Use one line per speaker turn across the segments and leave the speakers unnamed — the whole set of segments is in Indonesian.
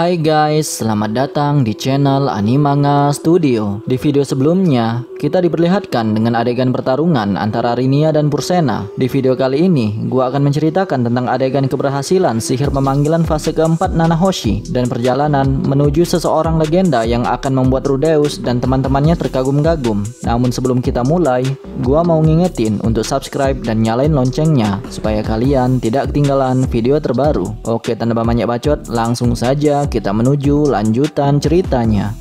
Hai guys, selamat datang di channel Animanga Studio. Di video sebelumnya, kita diperlihatkan dengan adegan pertarungan antara Rinia dan Pursena. Di video kali ini, gua akan menceritakan tentang adegan keberhasilan sihir pemanggilan fase keempat Nanahoshi dan perjalanan menuju seseorang legenda yang akan membuat Rudeus dan teman-temannya terkagum-kagum. Namun sebelum kita mulai, gua mau ngingetin untuk subscribe dan nyalain loncengnya supaya kalian tidak ketinggalan video terbaru. Oke, tanpa banyak bacot, langsung saja kita menuju lanjutan ceritanya.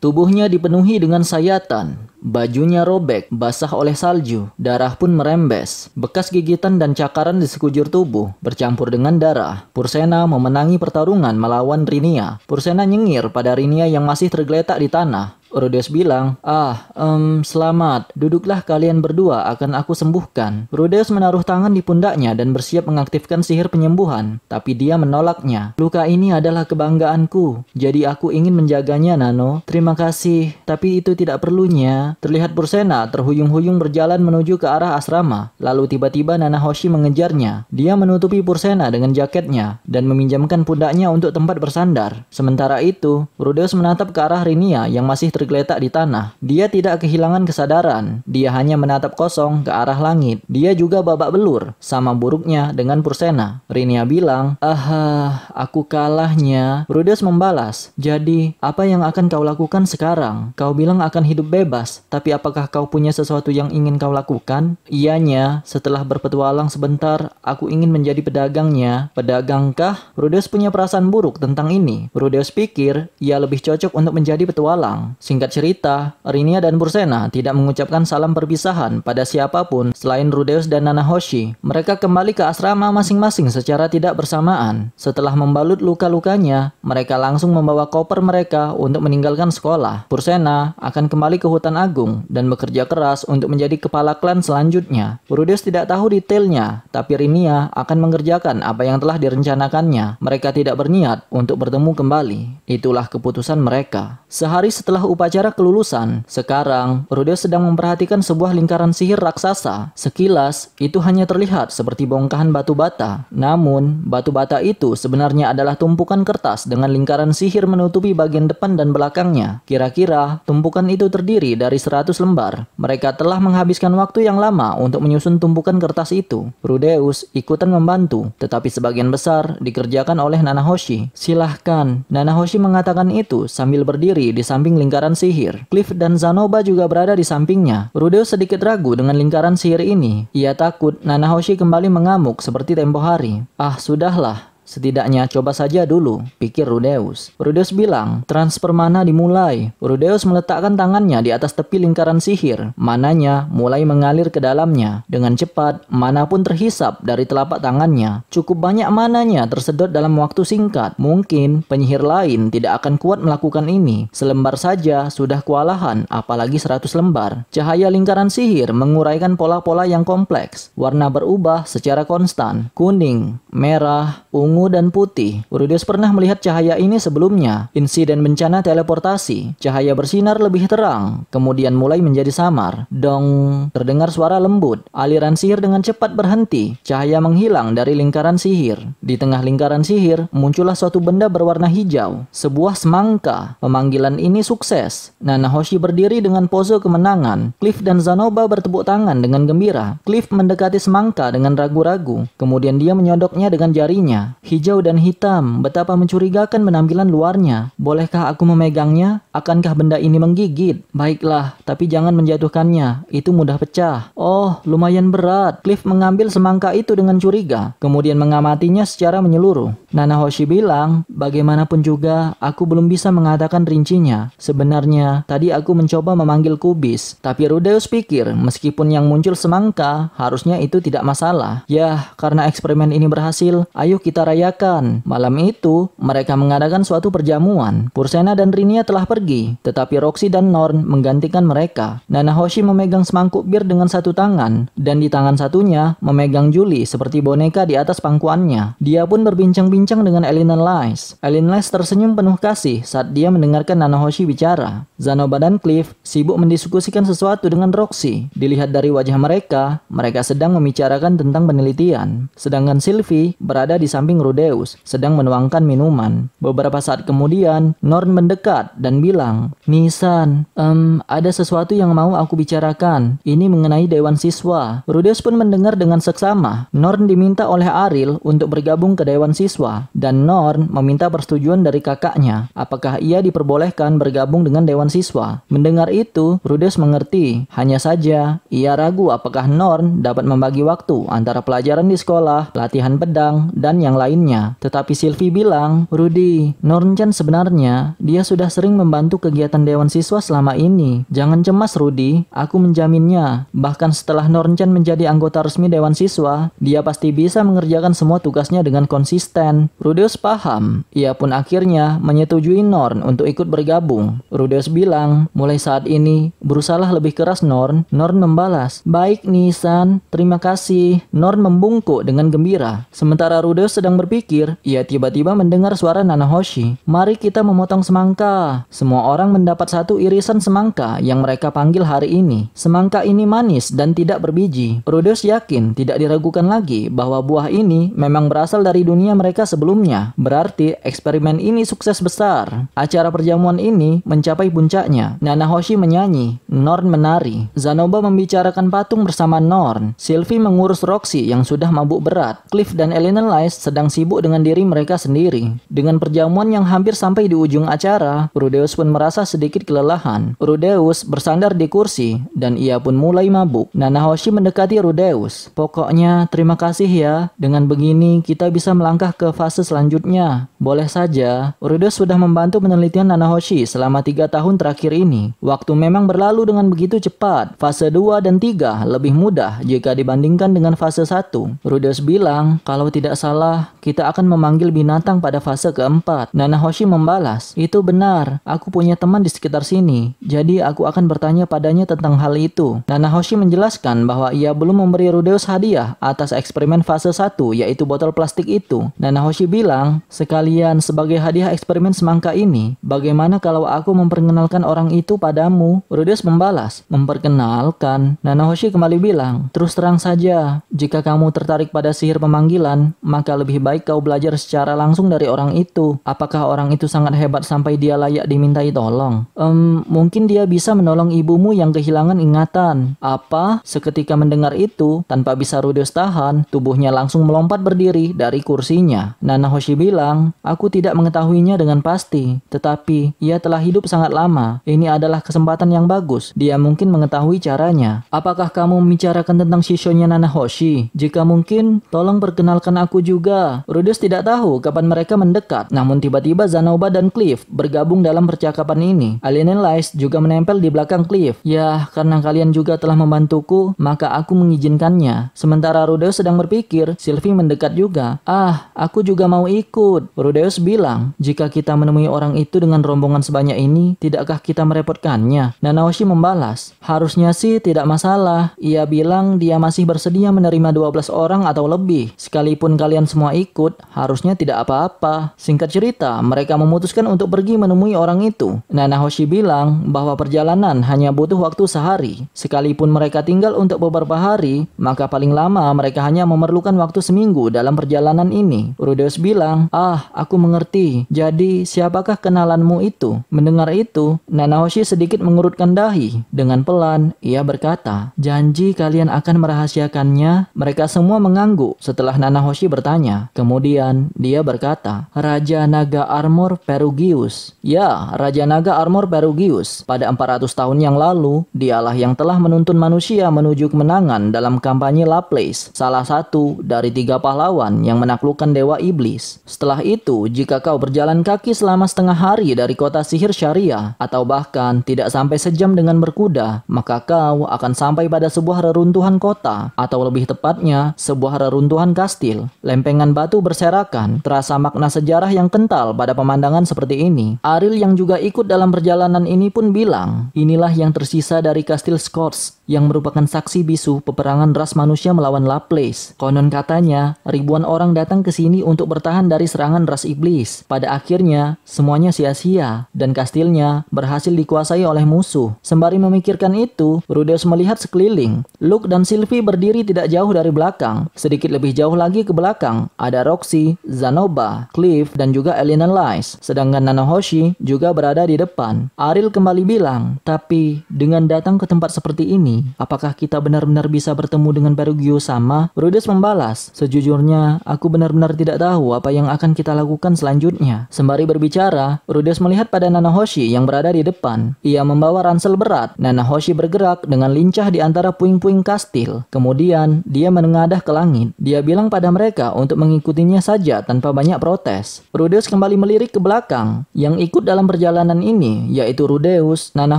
Tubuhnya dipenuhi dengan sayatan, bajunya robek, basah oleh salju, darah pun merembes, bekas gigitan dan cakaran di sekujur tubuh, bercampur dengan darah. Pursena memenangi pertarungan melawan Rinia. Pursena nyengir pada Rinia yang masih tergeletak di tanah. Rudeus bilang, Ah, um, selamat. Duduklah kalian berdua, akan aku sembuhkan. Rudeus menaruh tangan di pundaknya dan bersiap mengaktifkan sihir penyembuhan, tapi dia menolaknya. Luka ini adalah kebanggaanku, jadi aku ingin menjaganya, Nano. Terima kasih, tapi itu tidak perlunya. Terlihat Bursena terhuyung-huyung berjalan menuju ke arah asrama. Lalu tiba-tiba Nana Hoshi mengejarnya. Dia menutupi Bursena dengan jaketnya dan meminjamkan pundaknya untuk tempat bersandar. Sementara itu, Rudeus menatap ke arah Rinia yang masih tergeletak di tanah. Dia tidak kehilangan kesadaran. Dia hanya menatap kosong ke arah langit. Dia juga babak belur, sama buruknya dengan Pursena. Rinia bilang, Ah, aku kalahnya. Rudeus membalas, Jadi, apa yang akan kau lakukan sekarang? Kau bilang akan hidup bebas, tapi apakah kau punya sesuatu yang ingin kau lakukan? Ianya, setelah berpetualang sebentar, aku ingin menjadi pedagangnya. Pedagangkah? Rudeus punya perasaan buruk tentang ini. Rudeus pikir, ia lebih cocok untuk menjadi petualang. Singkat cerita, Rinia dan Bursena tidak mengucapkan salam perpisahan pada siapapun selain Rudeus dan Nanahoshi. Mereka kembali ke asrama masing-masing secara tidak bersamaan. Setelah membalut luka-lukanya, mereka langsung membawa koper mereka untuk meninggalkan sekolah. Bursena akan kembali ke hutan agung dan bekerja keras untuk menjadi kepala klan selanjutnya. Rudeus tidak tahu detailnya, tapi Rinia akan mengerjakan apa yang telah direncanakannya. Mereka tidak berniat untuk bertemu kembali. Itulah keputusan mereka. Sehari setelah upacara kelulusan. Sekarang, Rudeus sedang memperhatikan sebuah lingkaran sihir raksasa. Sekilas, itu hanya terlihat seperti bongkahan batu bata. Namun, batu bata itu sebenarnya adalah tumpukan kertas dengan lingkaran sihir menutupi bagian depan dan belakangnya. Kira-kira, tumpukan itu terdiri dari 100 lembar. Mereka telah menghabiskan waktu yang lama untuk menyusun tumpukan kertas itu. Rudeus ikutan membantu, tetapi sebagian besar dikerjakan oleh Nanahoshi. Silahkan, Nanahoshi mengatakan itu sambil berdiri di samping lingkaran lingkaran sihir. Cliff dan Zanoba juga berada di sampingnya. Rudeo sedikit ragu dengan lingkaran sihir ini. Ia takut Nanahoshi kembali mengamuk seperti tempo hari. Ah, sudahlah. Setidaknya coba saja dulu, pikir Rudeus. Rudeus bilang, transfer mana dimulai? Rudeus meletakkan tangannya di atas tepi lingkaran sihir. Mananya mulai mengalir ke dalamnya. Dengan cepat, mana pun terhisap dari telapak tangannya. Cukup banyak mananya tersedot dalam waktu singkat. Mungkin penyihir lain tidak akan kuat melakukan ini. Selembar saja sudah kewalahan, apalagi seratus lembar. Cahaya lingkaran sihir menguraikan pola-pola yang kompleks. Warna berubah secara konstan. Kuning, merah, ungu, ungu dan putih. Rudeus pernah melihat cahaya ini sebelumnya. Insiden bencana teleportasi. Cahaya bersinar lebih terang, kemudian mulai menjadi samar. Dong, terdengar suara lembut. Aliran sihir dengan cepat berhenti. Cahaya menghilang dari lingkaran sihir. Di tengah lingkaran sihir, muncullah suatu benda berwarna hijau. Sebuah semangka. Pemanggilan ini sukses. Nana Hoshi berdiri dengan pose kemenangan. Cliff dan Zanoba bertepuk tangan dengan gembira. Cliff mendekati semangka dengan ragu-ragu. Kemudian dia menyodoknya dengan jarinya. Hijau dan hitam, betapa mencurigakan penampilan luarnya. Bolehkah aku memegangnya? Akankah benda ini menggigit? Baiklah, tapi jangan menjatuhkannya. Itu mudah pecah. Oh, lumayan berat. Cliff mengambil semangka itu dengan curiga, kemudian mengamatinya secara menyeluruh. Nana Hoshi bilang, bagaimanapun juga, aku belum bisa mengatakan rincinya. Sebenarnya, tadi aku mencoba memanggil kubis, tapi Rudeus pikir, meskipun yang muncul semangka, harusnya itu tidak masalah. Yah, karena eksperimen ini berhasil, ayo kita rayakan merayakan. Malam itu, mereka mengadakan suatu perjamuan. Pursena dan Rinia telah pergi, tetapi Roxy dan Norn menggantikan mereka. Nana Hoshi memegang semangkuk bir dengan satu tangan, dan di tangan satunya memegang Julie seperti boneka di atas pangkuannya. Dia pun berbincang-bincang dengan Elena Lies. Elena Lies tersenyum penuh kasih saat dia mendengarkan Nana Hoshi bicara. Zanoba dan Cliff sibuk mendiskusikan sesuatu dengan Roxy. Dilihat dari wajah mereka, mereka sedang membicarakan tentang penelitian. Sedangkan Sylvie berada di samping Rudeus sedang menuangkan minuman. Beberapa saat kemudian, Norn mendekat dan bilang, Nisan, um, ada sesuatu yang mau aku bicarakan. Ini mengenai Dewan Siswa. Rudeus pun mendengar dengan seksama. Norn diminta oleh Aril untuk bergabung ke Dewan Siswa. Dan Norn meminta persetujuan dari kakaknya. Apakah ia diperbolehkan bergabung dengan Dewan Siswa? Mendengar itu, Rudeus mengerti. Hanya saja, ia ragu apakah Norn dapat membagi waktu antara pelajaran di sekolah, latihan pedang, dan yang lain lainnya. Tetapi Silvi bilang, Rudy, Nornchan sebenarnya dia sudah sering membantu kegiatan Dewan Siswa selama ini. Jangan cemas Rudy, aku menjaminnya. Bahkan setelah Nornchan menjadi anggota resmi Dewan Siswa, dia pasti bisa mengerjakan semua tugasnya dengan konsisten. Rudeus paham. Ia pun akhirnya menyetujui Norn untuk ikut bergabung. Rudeus bilang, mulai saat ini, berusahalah lebih keras Norn. Norn membalas, baik Nisan, terima kasih. Norn membungkuk dengan gembira. Sementara Rudeus sedang ber berpikir, ia tiba-tiba mendengar suara Nanahoshi. Mari kita memotong semangka. Semua orang mendapat satu irisan semangka yang mereka panggil hari ini. Semangka ini manis dan tidak berbiji. Rudeus yakin tidak diragukan lagi bahwa buah ini memang berasal dari dunia mereka sebelumnya. Berarti eksperimen ini sukses besar. Acara perjamuan ini mencapai puncaknya. Nanahoshi menyanyi, Norn menari. Zanoba membicarakan patung bersama Norn. Sylvie mengurus Roxy yang sudah mabuk berat. Cliff dan Elena Lice sedang sedang sibuk dengan diri mereka sendiri. Dengan perjamuan yang hampir sampai di ujung acara, Rudeus pun merasa sedikit kelelahan. Rudeus bersandar di kursi, dan ia pun mulai mabuk. Nanahoshi mendekati Rudeus. Pokoknya, terima kasih ya. Dengan begini, kita bisa melangkah ke fase selanjutnya. Boleh saja, Rudeus sudah membantu penelitian Nanahoshi selama tiga tahun terakhir ini. Waktu memang berlalu dengan begitu cepat. Fase 2 dan 3 lebih mudah jika dibandingkan dengan fase 1. Rudeus bilang, kalau tidak salah, kita akan memanggil binatang pada fase keempat. Nana Hoshi membalas, itu benar, aku punya teman di sekitar sini, jadi aku akan bertanya padanya tentang hal itu. Nana Hoshi menjelaskan bahwa ia belum memberi Rudeus hadiah atas eksperimen fase 1, yaitu botol plastik itu. Nana Hoshi bilang, sekalian sebagai hadiah eksperimen semangka ini, bagaimana kalau aku memperkenalkan orang itu padamu? Rudeus membalas, memperkenalkan. Nana Hoshi kembali bilang, terus terang saja, jika kamu tertarik pada sihir pemanggilan, maka lebih baik baik kau belajar secara langsung dari orang itu. Apakah orang itu sangat hebat sampai dia layak dimintai tolong? Um, mungkin dia bisa menolong ibumu yang kehilangan ingatan. Apa? Seketika mendengar itu, tanpa bisa Rudeus tahan, tubuhnya langsung melompat berdiri dari kursinya. Nana Hoshi bilang, aku tidak mengetahuinya dengan pasti, tetapi ia telah hidup sangat lama. Ini adalah kesempatan yang bagus. Dia mungkin mengetahui caranya. Apakah kamu membicarakan tentang Shishonya Hoshi? Jika mungkin, tolong perkenalkan aku juga. Rudeus Rudius tidak tahu kapan mereka mendekat, namun tiba-tiba Zanoba dan Cliff bergabung dalam percakapan ini. Alien and Lies juga menempel di belakang Cliff. Ya, karena kalian juga telah membantuku, maka aku mengizinkannya. Sementara Rudeus sedang berpikir, Sylvie mendekat juga. Ah, aku juga mau ikut. Rudeus bilang, jika kita menemui orang itu dengan rombongan sebanyak ini, tidakkah kita merepotkannya? Nanaoshi membalas, harusnya sih tidak masalah. Ia bilang dia masih bersedia menerima 12 orang atau lebih, sekalipun kalian semua ikut ikut, harusnya tidak apa-apa. Singkat cerita, mereka memutuskan untuk pergi menemui orang itu. Nanahoshi bilang bahwa perjalanan hanya butuh waktu sehari. Sekalipun mereka tinggal untuk beberapa hari, maka paling lama mereka hanya memerlukan waktu seminggu dalam perjalanan ini. Rudeus bilang, ah aku mengerti, jadi siapakah kenalanmu itu? Mendengar itu, Nanahoshi sedikit mengurutkan dahi. Dengan pelan, ia berkata, janji kalian akan merahasiakannya? Mereka semua mengangguk setelah Nanahoshi bertanya, Kemudian dia berkata, Raja Naga Armor Perugius. Ya, Raja Naga Armor Perugius. Pada 400 tahun yang lalu, dialah yang telah menuntun manusia menuju kemenangan dalam kampanye Laplace, salah satu dari tiga pahlawan yang menaklukkan Dewa Iblis. Setelah itu, jika kau berjalan kaki selama setengah hari dari kota sihir syariah, atau bahkan tidak sampai sejam dengan berkuda, maka kau akan sampai pada sebuah reruntuhan kota, atau lebih tepatnya, sebuah reruntuhan kastil, lempengan batu batu berserakan, terasa makna sejarah yang kental pada pemandangan seperti ini. Aril yang juga ikut dalam perjalanan ini pun bilang, inilah yang tersisa dari kastil Scots yang merupakan saksi bisu peperangan ras manusia melawan Laplace. Konon katanya, ribuan orang datang ke sini untuk bertahan dari serangan ras iblis. Pada akhirnya, semuanya sia-sia dan kastilnya berhasil dikuasai oleh musuh. Sembari memikirkan itu, Rudeus melihat sekeliling. Luke dan Sylvie berdiri tidak jauh dari belakang. Sedikit lebih jauh lagi ke belakang, ada Roxy, Zanoba, Cliff, dan juga Elena Lice. Sedangkan Nanohoshi juga berada di depan. Ariel kembali bilang, tapi dengan datang ke tempat seperti ini, Apakah kita benar-benar bisa bertemu dengan Perugio sama? Rudeus membalas, sejujurnya aku benar-benar tidak tahu apa yang akan kita lakukan selanjutnya. Sembari berbicara, Rudeus melihat pada Nana Hoshi yang berada di depan. Ia membawa ransel berat. Nana Hoshi bergerak dengan lincah di antara puing-puing kastil. Kemudian, dia menengadah ke langit. Dia bilang pada mereka untuk mengikutinya saja tanpa banyak protes. Rudeus kembali melirik ke belakang. Yang ikut dalam perjalanan ini yaitu Rudeus, Nana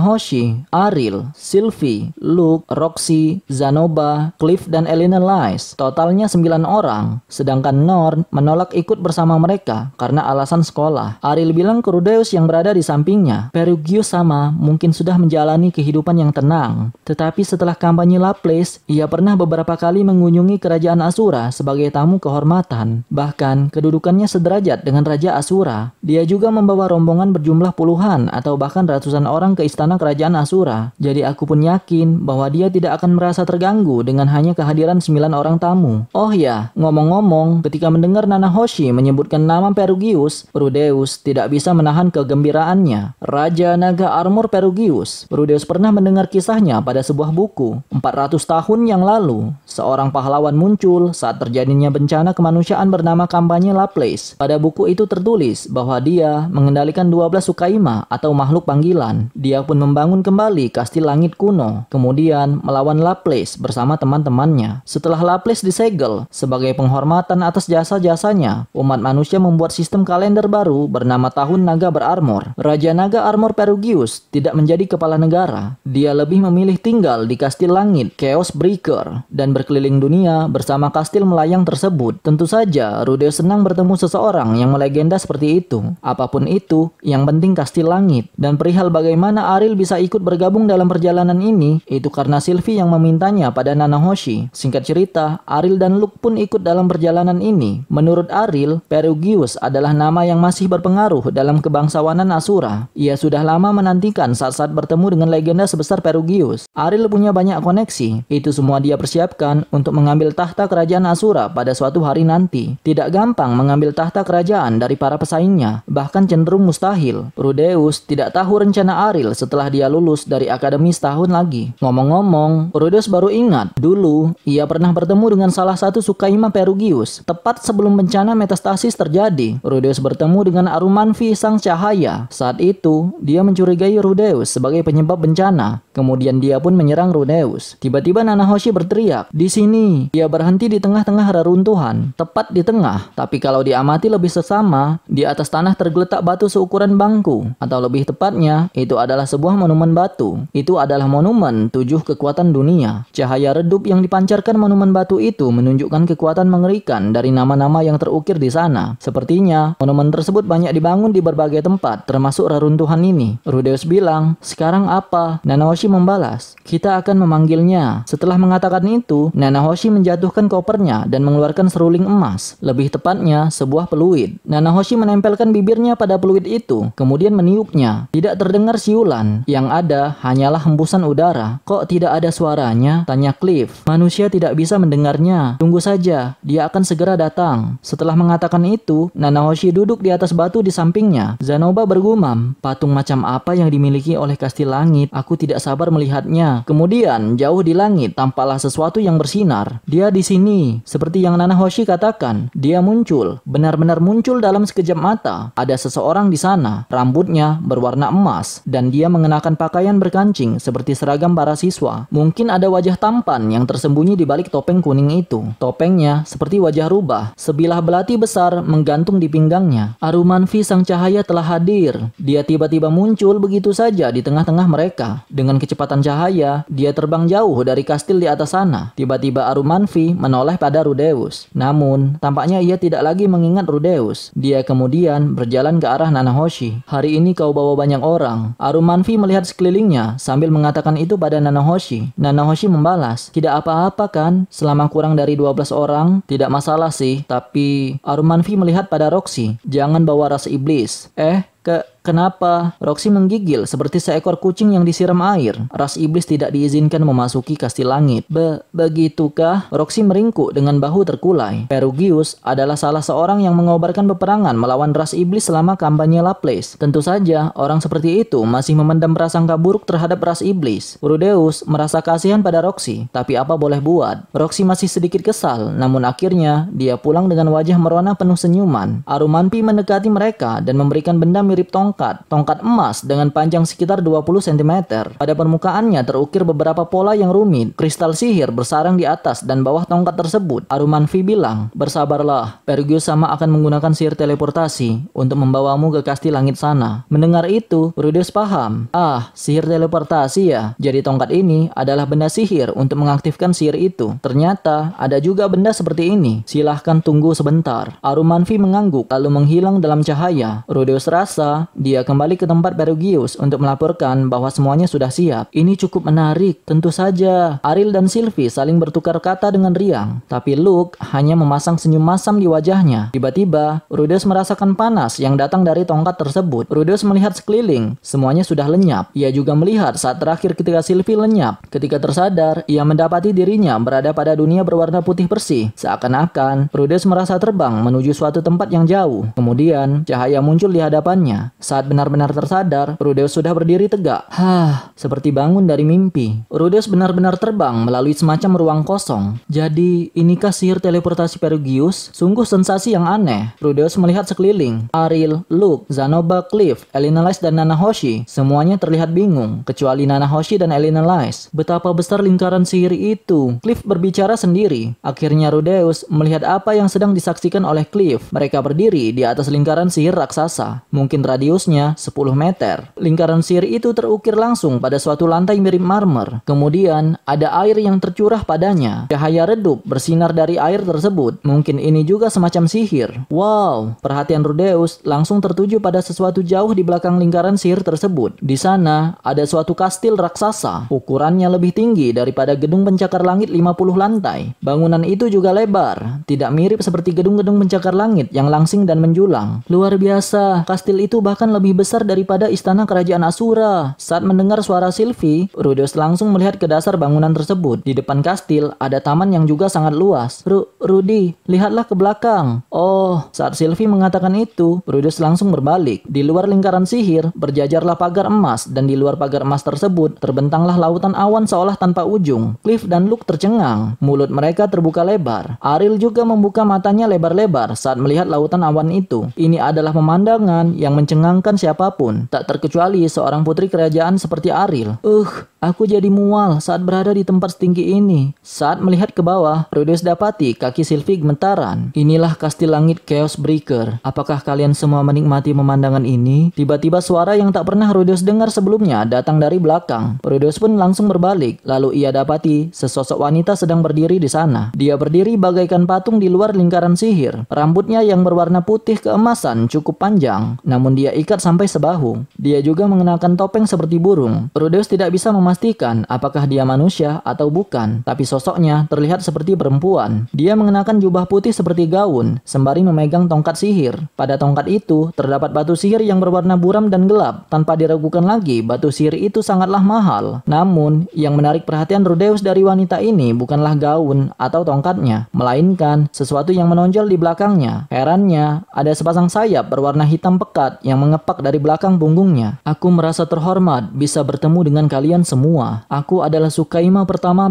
Hoshi, Aril, Sylvie, Lu, Brooke, Roxy, Zanoba, Cliff, dan Elena Lice. Totalnya 9 orang, sedangkan Norn menolak ikut bersama mereka karena alasan sekolah. Ariel bilang ke Rudeus yang berada di sampingnya. Perugius sama mungkin sudah menjalani kehidupan yang tenang. Tetapi setelah kampanye Laplace, ia pernah beberapa kali mengunjungi kerajaan Asura sebagai tamu kehormatan. Bahkan, kedudukannya sederajat dengan Raja Asura. Dia juga membawa rombongan berjumlah puluhan atau bahkan ratusan orang ke istana kerajaan Asura. Jadi aku pun yakin bahwa bahwa dia tidak akan merasa terganggu dengan hanya kehadiran sembilan orang tamu. Oh ya, ngomong-ngomong, ketika mendengar Nana Hoshi menyebutkan nama Perugius, Rudeus tidak bisa menahan kegembiraannya. Raja Naga Armor Perugius, Rudeus pernah mendengar kisahnya pada sebuah buku. 400 tahun yang lalu, seorang pahlawan muncul saat terjadinya bencana kemanusiaan bernama kampanye Laplace. Pada buku itu tertulis bahwa dia mengendalikan 12 Sukaima atau makhluk panggilan. Dia pun membangun kembali kastil langit kuno. Kemudian kemudian melawan Laplace bersama teman-temannya. Setelah Laplace disegel, sebagai penghormatan atas jasa-jasanya, umat manusia membuat sistem kalender baru bernama Tahun Naga Berarmor. Raja Naga Armor Perugius tidak menjadi kepala negara. Dia lebih memilih tinggal di kastil langit Chaos Breaker dan berkeliling dunia bersama kastil melayang tersebut. Tentu saja, Rudeus senang bertemu seseorang yang melegenda seperti itu. Apapun itu, yang penting kastil langit. Dan perihal bagaimana Aril bisa ikut bergabung dalam perjalanan ini, itu karena Sylvie yang memintanya pada Nana Hoshi. Singkat cerita, Aril dan Luke pun ikut dalam perjalanan ini. Menurut Aril, Perugius adalah nama yang masih berpengaruh dalam kebangsawanan Asura. Ia sudah lama menantikan saat-saat bertemu dengan legenda sebesar Perugius. Aril punya banyak koneksi. Itu semua dia persiapkan untuk mengambil tahta kerajaan Asura pada suatu hari nanti. Tidak gampang mengambil tahta kerajaan dari para pesaingnya, bahkan cenderung mustahil. Rudeus tidak tahu rencana Aril setelah dia lulus dari akademi setahun lagi. Ngomong Ngomong-ngomong, Rudeus baru ingat, dulu ia pernah bertemu dengan salah satu Sukaima Perugius, tepat sebelum bencana metastasis terjadi. Rudeus bertemu dengan Arumanfi Sang Cahaya. Saat itu, dia mencurigai Rudeus sebagai penyebab bencana. Kemudian dia pun menyerang Rudeus. Tiba-tiba Nanahoshi berteriak, di sini, dia berhenti di tengah-tengah reruntuhan, tepat di tengah. Tapi kalau diamati lebih sesama, di atas tanah tergeletak batu seukuran bangku, atau lebih tepatnya, itu adalah sebuah monumen batu. Itu adalah monumen tujuh tujuh kekuatan dunia. Cahaya redup yang dipancarkan monumen batu itu menunjukkan kekuatan mengerikan dari nama-nama yang terukir di sana. Sepertinya, monumen tersebut banyak dibangun di berbagai tempat, termasuk reruntuhan ini. Rudeus bilang, sekarang apa? Nanahoshi membalas, kita akan memanggilnya. Setelah mengatakan itu, Nanahoshi menjatuhkan kopernya dan mengeluarkan seruling emas. Lebih tepatnya, sebuah peluit. Nanahoshi menempelkan bibirnya pada peluit itu, kemudian meniupnya. Tidak terdengar siulan, yang ada hanyalah hembusan udara. Kok Kok tidak ada suaranya? Tanya Cliff. Manusia tidak bisa mendengarnya. Tunggu saja, dia akan segera datang. Setelah mengatakan itu, Nanahoshi duduk di atas batu di sampingnya. Zanoba bergumam, patung macam apa yang dimiliki oleh kastil langit? Aku tidak sabar melihatnya. Kemudian, jauh di langit, tampaklah sesuatu yang bersinar. Dia di sini, seperti yang Nanahoshi katakan. Dia muncul, benar-benar muncul dalam sekejap mata. Ada seseorang di sana, rambutnya berwarna emas, dan dia mengenakan pakaian berkancing seperti seragam para mahasiswa, mungkin ada wajah tampan yang tersembunyi di balik topeng kuning itu. Topengnya seperti wajah rubah, sebilah belati besar menggantung di pinggangnya. Arumanfi sang cahaya telah hadir. Dia tiba-tiba muncul begitu saja di tengah-tengah mereka. Dengan kecepatan cahaya, dia terbang jauh dari kastil di atas sana. Tiba-tiba Arumanfi menoleh pada Rudeus. Namun, tampaknya ia tidak lagi mengingat Rudeus. Dia kemudian berjalan ke arah Nanahoshi. Hari ini kau bawa banyak orang. Arumanfi melihat sekelilingnya sambil mengatakan itu pada Nanahoshi Nanohoshi. Nanohoshi membalas, tidak apa-apa kan, selama kurang dari 12 orang, tidak masalah sih. Tapi Arumanfi melihat pada Roxy, jangan bawa rasa iblis. Eh, ke Kenapa? Roxy menggigil seperti seekor kucing yang disiram air. Ras iblis tidak diizinkan memasuki kastil langit. Be begitukah? Roxy meringkuk dengan bahu terkulai. Perugius adalah salah seorang yang mengobarkan peperangan melawan ras iblis selama kampanye Laplace. Tentu saja, orang seperti itu masih memendam prasangka buruk terhadap ras iblis. Rudeus merasa kasihan pada Roxy, tapi apa boleh buat? Roxy masih sedikit kesal, namun akhirnya dia pulang dengan wajah merona penuh senyuman. Arumanpi mendekati mereka dan memberikan benda mirip tongkat, tongkat emas dengan panjang sekitar 20 cm. Pada permukaannya terukir beberapa pola yang rumit. Kristal sihir bersarang di atas dan bawah tongkat tersebut. Arumanfi bilang, bersabarlah, Pergius sama akan menggunakan sihir teleportasi untuk membawamu ke kastil langit sana. Mendengar itu, Rudeus paham. Ah, sihir teleportasi ya. Jadi tongkat ini adalah benda sihir untuk mengaktifkan sihir itu. Ternyata ada juga benda seperti ini. Silahkan tunggu sebentar. Arumanfi mengangguk lalu menghilang dalam cahaya. Rudeus rasa Selasa, dia kembali ke tempat Perugius untuk melaporkan bahwa semuanya sudah siap. Ini cukup menarik. Tentu saja, Ariel dan Sylvie saling bertukar kata dengan riang. Tapi Luke hanya memasang senyum masam di wajahnya. Tiba-tiba, Rudeus merasakan panas yang datang dari tongkat tersebut. Rudeus melihat sekeliling. Semuanya sudah lenyap. Ia juga melihat saat terakhir ketika Sylvie lenyap. Ketika tersadar, ia mendapati dirinya berada pada dunia berwarna putih bersih. Seakan-akan, Rudeus merasa terbang menuju suatu tempat yang jauh. Kemudian, cahaya muncul di hadapannya tubuhnya. Saat benar-benar tersadar, Rudeus sudah berdiri tegak. Hah, seperti bangun dari mimpi. Rudeus benar-benar terbang melalui semacam ruang kosong. Jadi, inikah sihir teleportasi Perugius? Sungguh sensasi yang aneh. Rudeus melihat sekeliling. Ariel, Luke, Zanoba, Cliff, Elena Lice, dan Nana Hoshi. Semuanya terlihat bingung, kecuali Nana Hoshi dan Elena Lice. Betapa besar lingkaran sihir itu. Cliff berbicara sendiri. Akhirnya Rudeus melihat apa yang sedang disaksikan oleh Cliff. Mereka berdiri di atas lingkaran sihir raksasa. Mungkin mungkin radiusnya 10 meter. Lingkaran sihir itu terukir langsung pada suatu lantai mirip marmer. Kemudian, ada air yang tercurah padanya. Cahaya redup bersinar dari air tersebut. Mungkin ini juga semacam sihir. Wow, perhatian Rudeus langsung tertuju pada sesuatu jauh di belakang lingkaran sihir tersebut. Di sana, ada suatu kastil raksasa. Ukurannya lebih tinggi daripada gedung pencakar langit 50 lantai. Bangunan itu juga lebar, tidak mirip seperti gedung-gedung pencakar langit yang langsing dan menjulang. Luar biasa, kastil itu itu bahkan lebih besar daripada istana kerajaan Asura. Saat mendengar suara Sylvie, Rudeus langsung melihat ke dasar bangunan tersebut. Di depan kastil, ada taman yang juga sangat luas. Ru Rudy, lihatlah ke belakang. Oh, saat Sylvie mengatakan itu, Rudeus langsung berbalik. Di luar lingkaran sihir, berjajarlah pagar emas, dan di luar pagar emas tersebut, terbentanglah lautan awan seolah tanpa ujung. Cliff dan Luke tercengang. Mulut mereka terbuka lebar. Ariel juga membuka matanya lebar-lebar saat melihat lautan awan itu. Ini adalah pemandangan yang mencengangkan siapapun, tak terkecuali seorang putri kerajaan seperti Aril. Uh, aku jadi mual saat berada di tempat setinggi ini. Saat melihat ke bawah, Rudeus dapati kaki Sylvie gemetaran. Inilah kastil langit Chaos Breaker. Apakah kalian semua menikmati pemandangan ini? Tiba-tiba suara yang tak pernah Rudeus dengar sebelumnya datang dari belakang. Rudeus pun langsung berbalik, lalu ia dapati sesosok wanita sedang berdiri di sana. Dia berdiri bagaikan patung di luar lingkaran sihir. Rambutnya yang berwarna putih keemasan cukup panjang, namun namun dia ikat sampai sebahu. Dia juga mengenakan topeng seperti burung. Rudeus tidak bisa memastikan apakah dia manusia atau bukan, tapi sosoknya terlihat seperti perempuan. Dia mengenakan jubah putih seperti gaun, sembari memegang tongkat sihir. Pada tongkat itu, terdapat batu sihir yang berwarna buram dan gelap. Tanpa diragukan lagi, batu sihir itu sangatlah mahal. Namun, yang menarik perhatian Rudeus dari wanita ini bukanlah gaun atau tongkatnya, melainkan sesuatu yang menonjol di belakangnya. Herannya, ada sepasang sayap berwarna hitam pekat berat yang mengepak dari belakang punggungnya. Aku merasa terhormat bisa bertemu dengan kalian semua. Aku adalah Sukaima pertama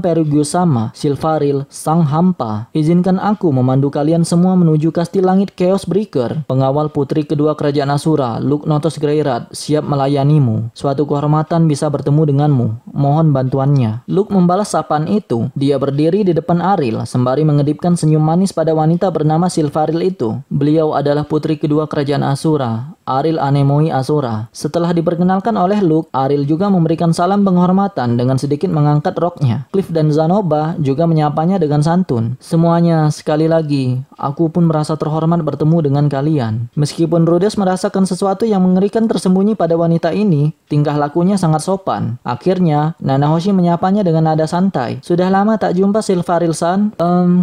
sama Silvaril, Sang Hampa. Izinkan aku memandu kalian semua menuju kastil langit Chaos Breaker. Pengawal putri kedua kerajaan Asura, Luknotos Greirat, siap melayanimu. Suatu kehormatan bisa bertemu denganmu. Mohon bantuannya. Luke membalas sapaan itu. Dia berdiri di depan Aril, sembari mengedipkan senyum manis pada wanita bernama Silvaril itu. Beliau adalah putri kedua kerajaan Asura, Aril Anemoi Asura. Setelah diperkenalkan oleh Luke, Aril juga memberikan salam penghormatan dengan sedikit mengangkat roknya. Cliff dan Zanoba juga menyapanya dengan santun. Semuanya, sekali lagi, aku pun merasa terhormat bertemu dengan kalian. Meskipun Rudes merasakan sesuatu yang mengerikan tersembunyi pada wanita ini, tingkah lakunya sangat sopan. Akhirnya, Nanahoshi menyapanya dengan nada santai. Sudah lama tak jumpa Silvaril-san.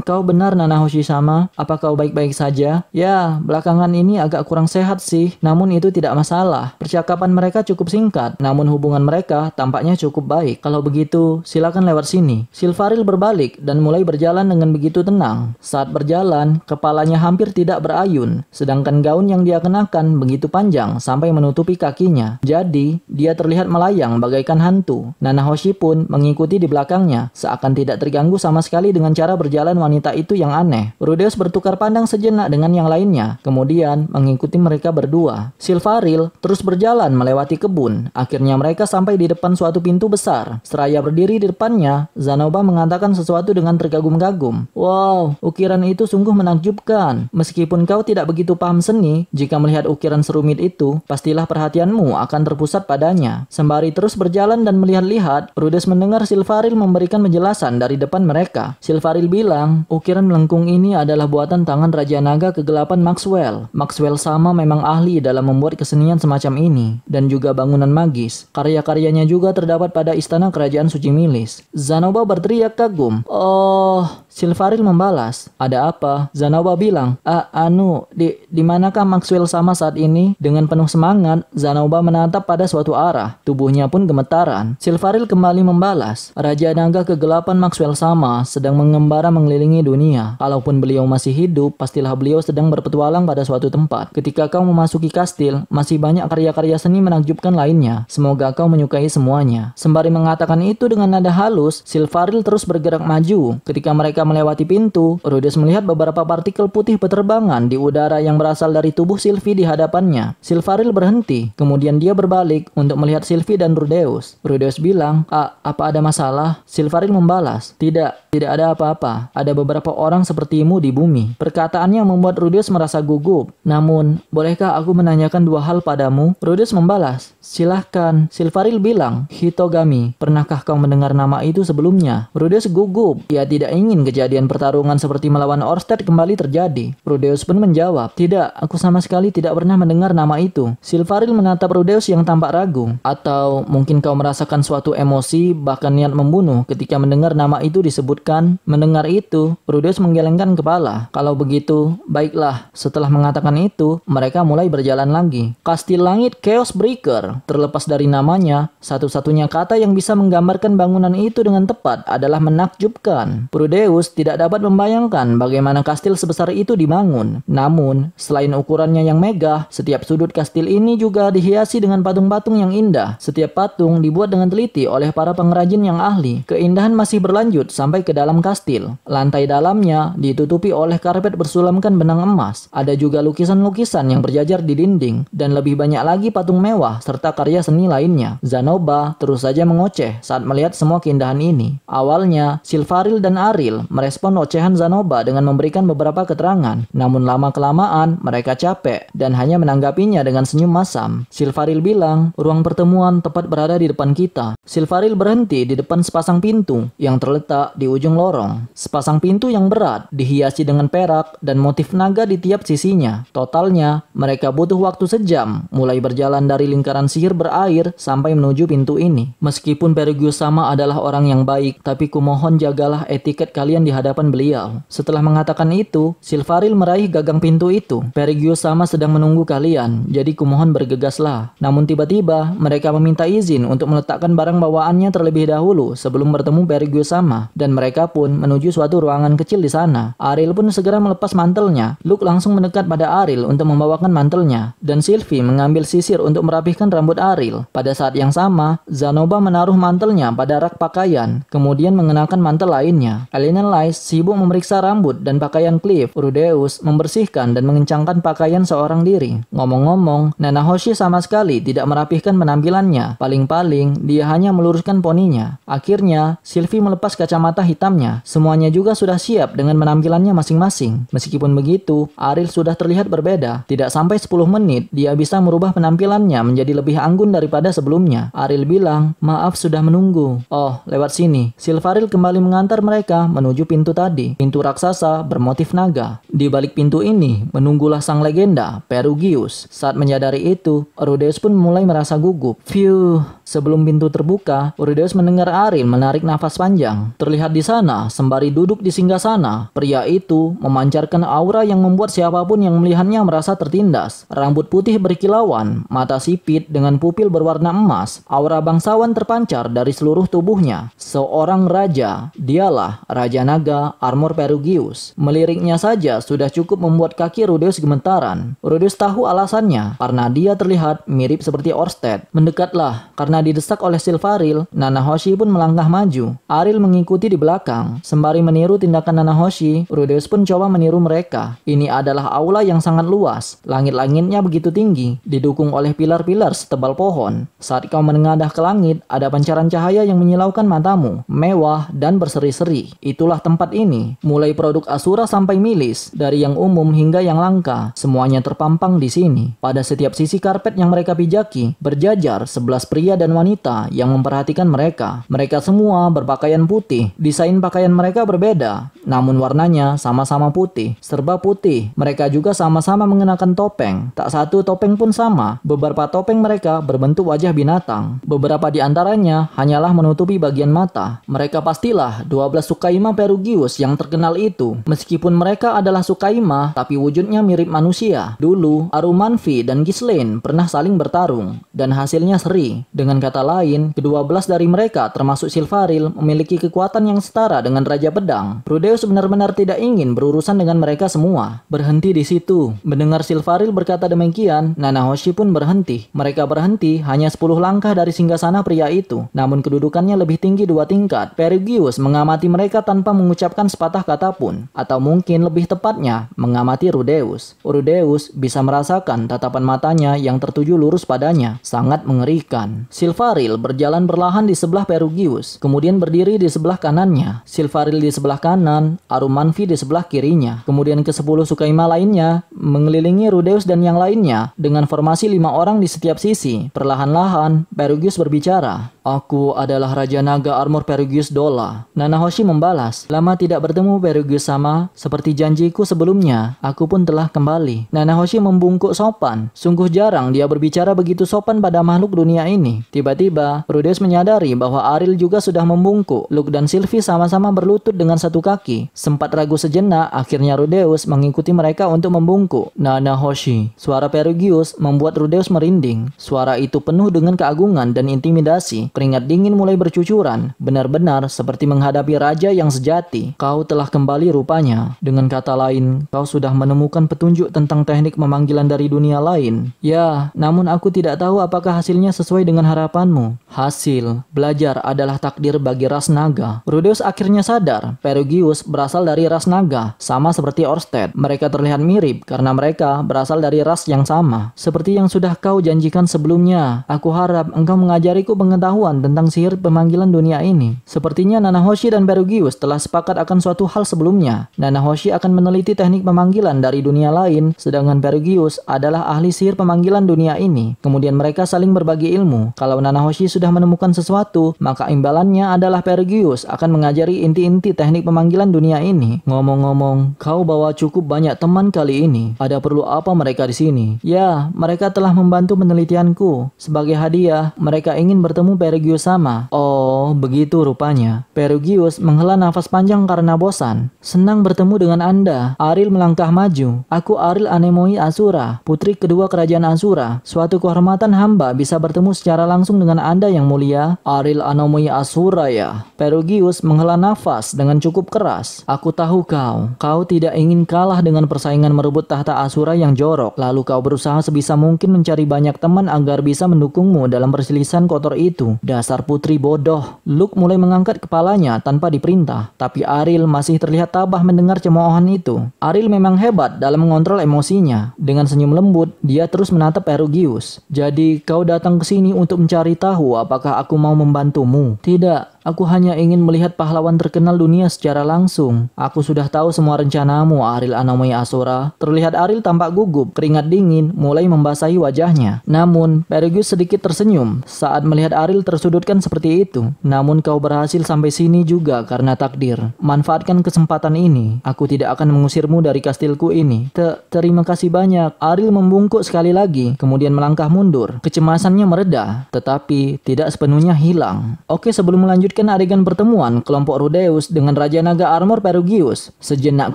kau benar Nanahoshi sama? Apa kau baik-baik saja? Ya, belakangan ini agak kurang sehat sih. Namun namun itu tidak masalah. Percakapan mereka cukup singkat, namun hubungan mereka tampaknya cukup baik. Kalau begitu, silakan lewat sini. Silvaril berbalik dan mulai berjalan dengan begitu tenang. Saat berjalan, kepalanya hampir tidak berayun, sedangkan gaun yang dia kenakan begitu panjang sampai menutupi kakinya. Jadi, dia terlihat melayang bagaikan hantu. Nana Hoshi pun mengikuti di belakangnya, seakan tidak terganggu sama sekali dengan cara berjalan wanita itu yang aneh. Rudeus bertukar pandang sejenak dengan yang lainnya, kemudian mengikuti mereka berdua. Silvaril terus berjalan melewati kebun. Akhirnya mereka sampai di depan suatu pintu besar. Seraya berdiri di depannya, Zanoba mengatakan sesuatu dengan tergagum-gagum. Wow, ukiran itu sungguh menakjubkan. Meskipun kau tidak begitu paham seni, jika melihat ukiran serumit itu, pastilah perhatianmu akan terpusat padanya. Sembari terus berjalan dan melihat-lihat, Rudes mendengar Silvaril memberikan penjelasan dari depan mereka. Silvaril bilang, ukiran melengkung ini adalah buatan tangan Raja Naga kegelapan Maxwell. Maxwell sama memang ahli dalam dalam membuat kesenian semacam ini, dan juga bangunan magis. Karya-karyanya juga terdapat pada istana kerajaan suci Milis. Zanoba berteriak kagum. Oh, Silvaril membalas. Ada apa? Zanoba bilang, ah, Anu, di, di manakah Maxwell sama saat ini? Dengan penuh semangat, Zanoba menatap pada suatu arah. Tubuhnya pun gemetaran. Silvaril kembali membalas. Raja Naga kegelapan Maxwell sama sedang mengembara mengelilingi dunia. Kalaupun beliau masih hidup, pastilah beliau sedang berpetualang pada suatu tempat. Ketika kau memasuki Kastil, masih banyak karya-karya seni menakjubkan lainnya. Semoga kau menyukai semuanya. Sembari mengatakan itu dengan nada halus, Silvaril terus bergerak maju. Ketika mereka melewati pintu, Rudeus melihat beberapa partikel putih peterbangan di udara yang berasal dari tubuh Silvi di hadapannya. Silvaril berhenti, kemudian dia berbalik untuk melihat Silvi dan Rudeus. Rudeus bilang, A, ah, apa ada masalah? Silvaril membalas, tidak, tidak ada apa-apa. Ada beberapa orang sepertimu di bumi. Perkataannya membuat Rudius merasa gugup. Namun, bolehkah aku menanyakan dua hal padamu? Rudius membalas, Silahkan, Silvaril bilang, Hitogami, pernahkah kau mendengar nama itu sebelumnya? Rudeus gugup, ia tidak ingin kejadian pertarungan seperti melawan Orsted kembali terjadi. Rudeus pun menjawab, tidak, aku sama sekali tidak pernah mendengar nama itu. Silvaril menatap Rudeus yang tampak ragu, atau mungkin kau merasakan suatu emosi bahkan niat membunuh ketika mendengar nama itu disebutkan. Mendengar itu, Rudeus menggelengkan kepala. Kalau begitu, baiklah, setelah mengatakan itu, mereka mulai berjalan lagi. Kastil Langit Chaos Breaker Terlepas dari namanya, satu-satunya kata yang bisa menggambarkan bangunan itu dengan tepat adalah menakjubkan. Prudeus tidak dapat membayangkan bagaimana kastil sebesar itu dibangun. Namun, selain ukurannya yang megah, setiap sudut kastil ini juga dihiasi dengan patung-patung yang indah. Setiap patung dibuat dengan teliti oleh para pengrajin yang ahli. Keindahan masih berlanjut sampai ke dalam kastil. Lantai dalamnya ditutupi oleh karpet bersulamkan benang emas. Ada juga lukisan-lukisan yang berjajar di dinding dan lebih banyak lagi patung mewah serta harta karya seni lainnya. Zanoba terus saja mengoceh saat melihat semua keindahan ini. Awalnya, Silvaril dan Aril merespon ocehan Zanoba dengan memberikan beberapa keterangan. Namun lama-kelamaan, mereka capek dan hanya menanggapinya dengan senyum masam. Silvaril bilang, ruang pertemuan tepat berada di depan kita. Silvaril berhenti di depan sepasang pintu yang terletak di ujung lorong. Sepasang pintu yang berat, dihiasi dengan perak dan motif naga di tiap sisinya. Totalnya, mereka butuh waktu sejam mulai berjalan dari lingkaran sihir berair sampai menuju pintu ini. Meskipun Perigius sama adalah orang yang baik, tapi kumohon jagalah etiket kalian di hadapan beliau. Setelah mengatakan itu, Silvaril meraih gagang pintu itu. Perigius sama sedang menunggu kalian, jadi kumohon bergegaslah. Namun tiba-tiba, mereka meminta izin untuk meletakkan barang bawaannya terlebih dahulu sebelum bertemu Perigius sama, dan mereka pun menuju suatu ruangan kecil di sana. Ariel pun segera melepas mantelnya. Luke langsung mendekat pada Ariel untuk membawakan mantelnya, dan Sylvie mengambil sisir untuk merapihkan rambut rambut Aril. Pada saat yang sama, Zanoba menaruh mantelnya pada rak pakaian, kemudian mengenakan mantel lainnya. Elena Lice sibuk memeriksa rambut dan pakaian Cliff. Rudeus membersihkan dan mengencangkan pakaian seorang diri. Ngomong-ngomong, Nana Hoshi sama sekali tidak merapihkan penampilannya. Paling-paling, dia hanya meluruskan poninya. Akhirnya, Sylvie melepas kacamata hitamnya. Semuanya juga sudah siap dengan penampilannya masing-masing. Meskipun begitu, Aril sudah terlihat berbeda. Tidak sampai 10 menit, dia bisa merubah penampilannya menjadi lebih lebih anggun daripada sebelumnya. Aril bilang, maaf sudah menunggu. Oh, lewat sini. Silvaril kembali mengantar mereka menuju pintu tadi. Pintu raksasa bermotif naga. Di balik pintu ini, menunggulah sang legenda, Perugius. Saat menyadari itu, Rudeus pun mulai merasa gugup. Phew, Sebelum pintu terbuka, Urideus mendengar Aril menarik nafas panjang. Terlihat di sana, sembari duduk di singgah sana, pria itu memancarkan aura yang membuat siapapun yang melihatnya merasa tertindas. Rambut putih berkilauan, mata sipit dengan pupil berwarna emas, aura bangsawan terpancar dari seluruh tubuhnya. Seorang raja, dialah Raja Naga Armor Perugius. Meliriknya saja sudah cukup membuat kaki Rudeus gemetaran. Rudeus tahu alasannya, karena dia terlihat mirip seperti Orsted. Mendekatlah, karena karena didesak oleh Silvaril, Nana Hoshi pun melangkah maju. Aril mengikuti di belakang. Sembari meniru tindakan Nana Hoshi. Rudeus pun coba meniru mereka. Ini adalah aula yang sangat luas. Langit-langitnya begitu tinggi, didukung oleh pilar-pilar setebal pohon. Saat kau menengadah ke langit, ada pancaran cahaya yang menyilaukan matamu, mewah dan berseri-seri. Itulah tempat ini. Mulai produk Asura sampai milis, dari yang umum hingga yang langka, semuanya terpampang di sini. Pada setiap sisi karpet yang mereka pijaki, berjajar sebelas pria dan dan wanita yang memperhatikan mereka. Mereka semua berpakaian putih. Desain pakaian mereka berbeda, namun warnanya sama-sama putih, serba putih. Mereka juga sama-sama mengenakan topeng. Tak satu topeng pun sama. Beberapa topeng mereka berbentuk wajah binatang. Beberapa di antaranya hanyalah menutupi bagian mata. Mereka pastilah 12 Sukaima Perugius yang terkenal itu. Meskipun mereka adalah Sukaima, tapi wujudnya mirip manusia. Dulu, Arumanfi dan Ghislaine pernah saling bertarung, dan hasilnya seri. Dengan dengan kata lain, kedua belas dari mereka termasuk Silvaril memiliki kekuatan yang setara dengan Raja Pedang. Rudeus benar-benar tidak ingin berurusan dengan mereka semua. Berhenti di situ. Mendengar Silvaril berkata demikian, Nanahoshi pun berhenti. Mereka berhenti hanya 10 langkah dari singgasana pria itu. Namun kedudukannya lebih tinggi dua tingkat. Perigius mengamati mereka tanpa mengucapkan sepatah kata pun. Atau mungkin lebih tepatnya, mengamati Rudeus. Rudeus bisa merasakan tatapan matanya yang tertuju lurus padanya. Sangat mengerikan. Silvaril berjalan perlahan di sebelah Perugius, kemudian berdiri di sebelah kanannya. Silvaril di sebelah kanan, Arumanfi di sebelah kirinya. Kemudian ke sepuluh Sukaima lainnya mengelilingi Rudeus dan yang lainnya dengan formasi lima orang di setiap sisi. Perlahan-lahan, Perugius berbicara. Aku adalah Raja Naga Armor Perugius Dola. Nanahoshi membalas, lama tidak bertemu Perugius sama, seperti janjiku sebelumnya, aku pun telah kembali. Nanahoshi membungkuk sopan. Sungguh jarang dia berbicara begitu sopan pada makhluk dunia ini. Tiba-tiba, Rudeus menyadari bahwa Aril juga sudah membungkuk. Luke dan Sylvie sama-sama berlutut dengan satu kaki. Sempat ragu sejenak, akhirnya Rudeus mengikuti mereka untuk membungkuk. Nanahoshi, suara Perugius membuat Rudeus merinding. Suara itu penuh dengan keagungan dan intimidasi. Keringat dingin mulai bercucuran, benar-benar seperti menghadapi raja yang sejati. Kau telah kembali rupanya. Dengan kata lain, kau sudah menemukan petunjuk tentang teknik memanggilan dari dunia lain. Ya, namun aku tidak tahu apakah hasilnya sesuai dengan harapanmu. Hasil, belajar adalah takdir bagi ras naga. Rudeus akhirnya sadar, Perugius berasal dari ras naga, sama seperti Orsted. Mereka terlihat mirip karena mereka berasal dari ras yang sama. Seperti yang sudah kau janjikan sebelumnya, aku harap engkau mengajariku pengetahuan pengetahuan tentang sihir pemanggilan dunia ini. Sepertinya Nanahoshi dan Berugius telah sepakat akan suatu hal sebelumnya. Nanahoshi akan meneliti teknik pemanggilan dari dunia lain, sedangkan Berugius adalah ahli sihir pemanggilan dunia ini. Kemudian mereka saling berbagi ilmu. Kalau Nanahoshi sudah menemukan sesuatu, maka imbalannya adalah Berugius akan mengajari inti-inti teknik pemanggilan dunia ini. Ngomong-ngomong, kau bawa cukup banyak teman kali ini. Ada perlu apa mereka di sini? Ya, mereka telah membantu penelitianku. Sebagai hadiah, mereka ingin bertemu Berugius Perugius sama. Oh, begitu rupanya. Perugius menghela nafas panjang karena bosan. Senang bertemu dengan Anda. Aril melangkah maju. Aku Aril Anemoi Asura, putri kedua kerajaan Asura. Suatu kehormatan hamba bisa bertemu secara langsung dengan Anda yang mulia. Aril Anemoi Asura ya. Perugius menghela nafas dengan cukup keras. Aku tahu kau. Kau tidak ingin kalah dengan persaingan merebut tahta Asura yang jorok. Lalu kau berusaha sebisa mungkin mencari banyak teman agar bisa mendukungmu dalam perselisihan kotor itu. Dasar putri bodoh. Luke mulai mengangkat kepalanya tanpa diperintah. Tapi Aril masih terlihat tabah mendengar cemoohan itu. Aril memang hebat dalam mengontrol emosinya. Dengan senyum lembut, dia terus menatap Erugius. Jadi kau datang ke sini untuk mencari tahu apakah aku mau membantumu? Tidak, Aku hanya ingin melihat pahlawan terkenal dunia secara langsung. Aku sudah tahu semua rencanamu, Aril Anomai Asura. Terlihat Aril tampak gugup, keringat dingin, mulai membasahi wajahnya. Namun, Perigus sedikit tersenyum saat melihat Aril tersudutkan seperti itu. Namun kau berhasil sampai sini juga karena takdir. Manfaatkan kesempatan ini. Aku tidak akan mengusirmu dari kastilku ini. Te terima kasih banyak. Aril membungkuk sekali lagi, kemudian melangkah mundur. Kecemasannya mereda, tetapi tidak sepenuhnya hilang. Oke, sebelum lanjut melanjutkan adegan pertemuan kelompok Rudeus dengan Raja Naga Armor Perugius. Sejenak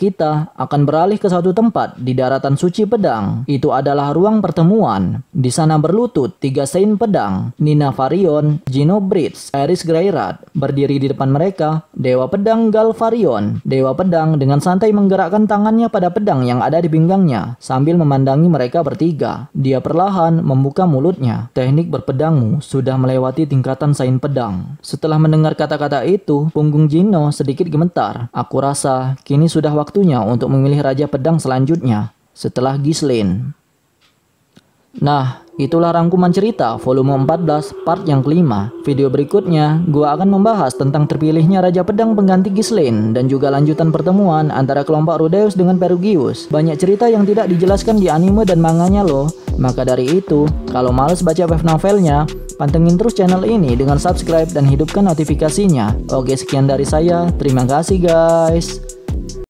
kita akan beralih ke satu tempat di daratan suci pedang. Itu adalah ruang pertemuan. Di sana berlutut tiga saint pedang, Nina Varion, Gino Brits, Eris Greirat. Berdiri di depan mereka, Dewa Pedang Galvarion. Dewa Pedang dengan santai menggerakkan tangannya pada pedang yang ada di pinggangnya sambil memandangi mereka bertiga. Dia perlahan membuka mulutnya. Teknik berpedangmu sudah melewati tingkatan saint pedang. Setelah mendengar Mendengar kata-kata itu, punggung Jino sedikit gemetar. Aku rasa kini sudah waktunya untuk memilih Raja Pedang selanjutnya, setelah Gislin. Nah, Itulah rangkuman cerita volume 14 part yang kelima. Video berikutnya, gua akan membahas tentang terpilihnya Raja Pedang pengganti Gislin dan juga lanjutan pertemuan antara kelompok Rudeus dengan Perugius. Banyak cerita yang tidak dijelaskan di anime dan manganya loh. Maka dari itu, kalau males baca web novelnya, pantengin terus channel ini dengan subscribe dan hidupkan notifikasinya. Oke, sekian dari saya. Terima kasih guys.